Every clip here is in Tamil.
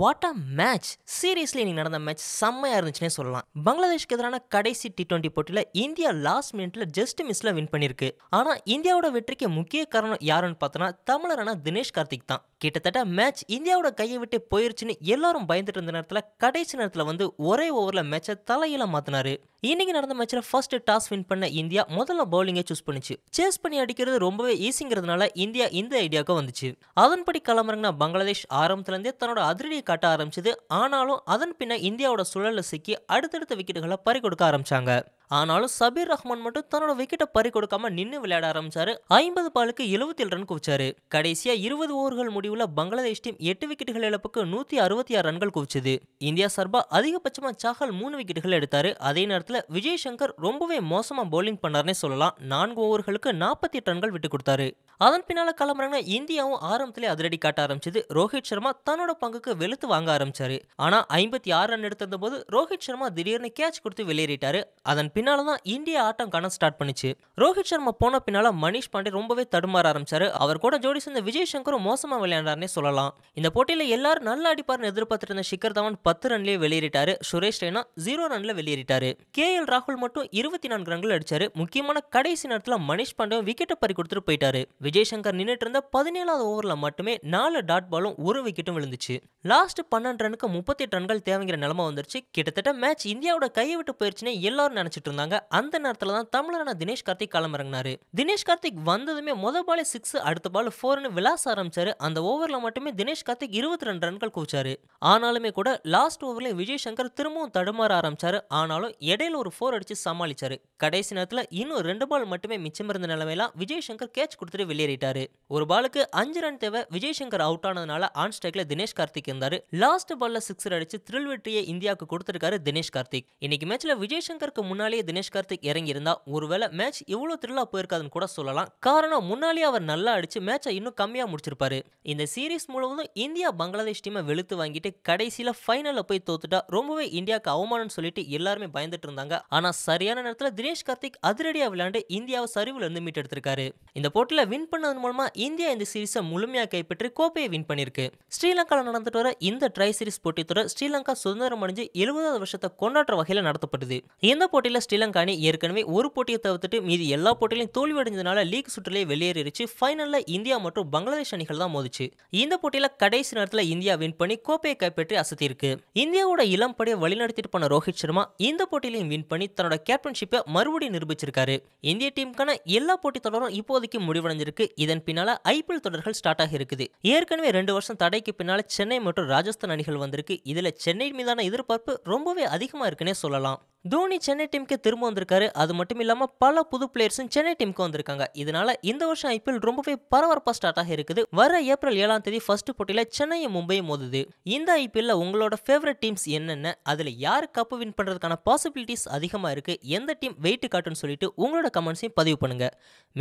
வாட் அ மேட்ச் சீரியஸ்லி நீங்க நடந்த மேட்ச் செம்மையாக இருந்துச்சுன்னே சொல்லலாம் பங்களாதேஷ்க்கு எதிரான கடைசி டி டுவெண்டி போட்டியில் இந்தியா லாஸ்ட் மினிட்ல ஜஸ்ட் மிஸ்ல வின் பண்ணியிருக்கு ஆனால் இந்தியாவோட வெற்றிக்கு முக்கிய காரணம் யாருன்னு பார்த்தோன்னா தமிழரான தினேஷ் கார்த்திக் தான் கிட்டத்தட்ட மேட்ச் இந்தியாவோட கையை விட்டு போயிருச்சுன்னு எல்லாரும் பயந்துட்டு இருந்த நேரத்தில் கடைசி நேரத்தில் வந்து ஒரே ஓவரில் மேட்சை தலையில மாத்தினாரு இன்னைக்கு நடந்த மேட்ச்ல ஃபர்ஸ்ட் டாஸ் வின் பண்ண இந்தியா முதல்ல பவுலிங்கை சூஸ் பண்ணுச்சு சேஸ் பண்ணி அடிக்கிறது ரொம்பவே ஈஸிங்கிறதுனால இந்தியா இந்த ஐடியாவுக்கு வந்துச்சு அதன்படி களமிறங்கின பங்களாதேஷ் ஆரம்பத்திலேருந்தே தன்னோட அதிரடியை காட்ட ஆரம்பிச்சது ஆனாலும் அதன் பின்ன இந்தியாவோட சுழலில் சிக்கி அடுத்தடுத்த விக்கெட்டுகளை பறிக்கொடுக்க ஆரம்பிச்சாங்க ஆனாலும் சபீர் ரஹ்மான் மட்டும் தன்னோட விக்கெட்டை பறி கொடுக்காம நின்று விளையாட ஆரம்பிச்சாரு ஐம்பது பாலுக்கு எழுபத்தி ஏழு ரன் குவிச்சாரு கடைசியா இருபது ஓவர்கள் முடிவுல பங்களாதேஷ் டீம் எட்டு விக்கெட்டுகள் இழப்புக்கு நூத்தி அறுபத்தி ஆறு ரன்கள் குவிச்சது இந்தியா சார்பா அதிகபட்சமா சாகல் மூணு விக்கெட்டுகள் எடுத்தாரு அதே நேரத்தில் விஜய் சங்கர் ரொம்பவே மோசமா பவுலிங் பண்ணார்னே சொல்லலாம் நான்கு ஓவர்களுக்கு நாற்பத்தி எட்டு ரன்கள் விட்டு கொடுத்தாரு அதன் பின்னால களமிறங்கின இந்தியாவும் ஆரம்பத்திலே அதிரடி காட்ட ஆரம்பிச்சது ரோஹித் சர்மா தன்னோட பங்குக்கு வெளுத்து வாங்க ஆரம்பிச்சாரு ஆனா ஐம்பத்தி ஆறு ரன் எடுத்திருந்த போது ரோஹித் சர்மா திடீர்னு கேட்ச் கொடுத்து வெளியேறிட்டாரு அதன் பின்னால தான் இந்திய ஆட்டம் காண ஸ்டார்ட் பண்ணிச்சு ரோஹித் சர்மா போன பின்னால மணிஷ் பாண்டே ரொம்பவே தடுமாற ஆரம்பிச்சாரு அவர் கூட ஜோடி சேர்ந்த விஜய் சங்கரும் மோசமா விளையாண்டார்னே சொல்லலாம் இந்த போட்டியில எல்லாரும் நல்ல அடிப்பார்னு எதிர்பார்த்திருந்த இருந்த சிக்கர் தவன் பத்து ரன்லயே வெளியேறிட்டாரு சுரேஷ் ரெய்னா ஜீரோ ரன்ல வெளியேறிட்டாரு கே எல் ராகுல் மட்டும் இருபத்தி நான்கு ரன்கள் அடிச்சாரு முக்கியமான கடைசி நேரத்தில் மணிஷ் பாண்டே விக்கெட்டை பறி கொடுத்துட்டு போயிட்டாரு விஜய் சங்கர் நின்றுட்டு இருந்த பதினேழாவது ஓவர்ல மட்டுமே நாலு டாட் பாலும் ஒரு விக்கெட்டும் விழுந்துச்சு லாஸ்ட் பன்னெண்டு ரனுக்கு முப்பத்தி எட்டு ரன்கள் தேவைங்கிற நிலமை வந்துருச்சு கிட்டத்தட்ட மேட்ச் இந்தியாவோட கையை விட்டு போயிருச்சுன்னு எல்லாரும் நினைச்சிட்டு இருந்தாங்க அந்த நேரத்தில் தான் தமிழரான தினேஷ் கார்த்திக் களமிறங்கினாரு தினேஷ் கார்த்திக் வந்ததுமே முத பாலே சிக்ஸ் அடுத்த பால் ஃபோர்னு விளாச ஆரம்பிச்சாரு அந்த ஓவரில் மட்டுமே தினேஷ் கார்த்திக் இருபத்தி ரெண்டு ரன்கள் குவிச்சாரு ஆனாலுமே கூட லாஸ்ட் ஓவரில் விஜய் சங்கர் திரும்பவும் தடுமாற ஆரம்பிச்சாரு ஆனாலும் இடையில ஒரு ஃபோர் அடிச்சு சமாளிச்சாரு கடைசி நேரத்தில் இன்னும் ரெண்டு பால் மட்டுமே மிச்சம் இருந்த நிலைமையில விஜய் சங்கர் கேட்ச் கொடுத்துட்டு வெளியேறிட்டாரு ஒரு பாலுக்கு அஞ்சு ரன் தேவை விஜய் சங்கர் அவுட் ஆனதுனால ஆன் ஸ்ட்ரைக்ல தினேஷ் கார்த்திக் இருந்தாரு லாஸ்ட் பால்ல சிக்ஸ் அடிச்சு த்ரில் வெற்றியை இந்தியாவுக்கு கொடுத்திருக்காரு தினேஷ் கார்த்திக் இன்னைக்கு மேட்ச்ல விஜய் சங்கருக்கு முன்னாலே முன்னாடியே தினேஷ் கார்த்திக் இறங்கியிருந்தா ஒருவேளை மேட்ச் இவ்வளோ த்ரில்லா போயிருக்காதுன்னு கூட சொல்லலாம் காரணம் முன்னாலே அவர் நல்லா அடிச்சு மேட்சை இன்னும் கம்மியா முடிச்சிருப்பாரு இந்த சீரீஸ் முழுவதும் இந்தியா பங்களாதேஷ் டீமை வெளுத்து வாங்கிட்டு கடைசியில ஃபைனலில் போய் தோத்துட்டா ரொம்பவே இந்தியாவுக்கு அவமானம் சொல்லிட்டு எல்லாருமே பயந்துட்டு இருந்தாங்க ஆனா சரியான நேரத்தில் தினேஷ் கார்த்திக் அதிரடியா விளையாண்டு இந்தியாவை சரிவுல இருந்து எடுத்திருக்காரு இந்த போட்டியில் வின் பண்ணது மூலமா இந்தியா இந்த சீரீஸை முழுமையா கைப்பற்றி கோப்பையை வின் பண்ணிருக்கு ஸ்ரீலங்கால நடந்துட்டு வர இந்த ட்ரை சீரீஸ் போட்டி தொடர் ஸ்ரீலங்கா சுதந்திரம் அடைஞ்சு எழுபதாவது வருஷத்தை கொண்டாடுற வகையில நடத்தப்பட்டது இந்த போட்டியில ஸ்ரீலங்கா அணி ஏற்கனவே ஒரு போட்டியை தவிர்த்துட்டு மீதி எல்லா தோல்வி தோல்வியடைஞ்சதுனால லீக் சுற்றுலேயே வெளியேறிடுச்சு ஃபைனலில் இந்தியா மற்றும் பங்களாதேஷ் அணிகள் தான் மோதிச்சு இந்த போட்டியில் கடைசி நேரத்தில் இந்தியா வின் பண்ணி கோப்பையை கைப்பற்றி அசத்தியிருக்கு இந்தியாவோட இளம் படையை வழிநடத்திட்டு போன ரோஹித் சர்மா இந்த போட்டியிலையும் வின் பண்ணி தன்னோட கேப்டன்ஷிப்பை மறுபடியும் நிரூபிச்சிருக்காரு இந்திய டீமுக்கான எல்லா போட்டி தொடரும் இப்போதைக்கு முடிவடைஞ்சிருக்கு இதன் பின்னால ஐபிஎல் தொடர்கள் ஸ்டார்ட் ஆகி இருக்குது ஏற்கனவே ரெண்டு வருஷம் தடைக்கு பின்னால சென்னை மற்றும் ராஜஸ்தான் அணிகள் வந்திருக்கு இதுல சென்னை மீதான எதிர்பார்ப்பு ரொம்பவே அதிகமாக இருக்குன்னே சொல்லலாம் தோனி சென்னை டீமுக்கு திரும்ப வந்திருக்காரு அது மட்டும் இல்லாமல் பல புது பிளேயர்ஸும் சென்னை டீமுக்கு வந்திருக்காங்க இதனால இந்த வருஷம் ஐபிஎல் ரொம்பவே பரபரப்பாக ஸ்டார்ட் ஆக இருக்குது வர ஏப்ரல் ஏழாம் தேதி ஃபர்ஸ்ட் போட்டியில் சென்னையும் மும்பையும் மோதுது இந்த ஐபிஎல்ல உங்களோட ஃபேவரட் டீம்ஸ் என்னென்ன அதில் யார் கப்பு வின் பண்ணுறதுக்கான பாசிபிலிட்டிஸ் அதிகமாக இருக்கு எந்த டீம் வெயிட் காட்டுன்னு சொல்லிட்டு உங்களோட கமெண்ட்ஸையும் பதிவு பண்ணுங்க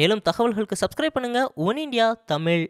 மேலும் தகவல்களுக்கு சப்ஸ்கிரைப் பண்ணுங்க ஒன் இண்டியா தமிழ்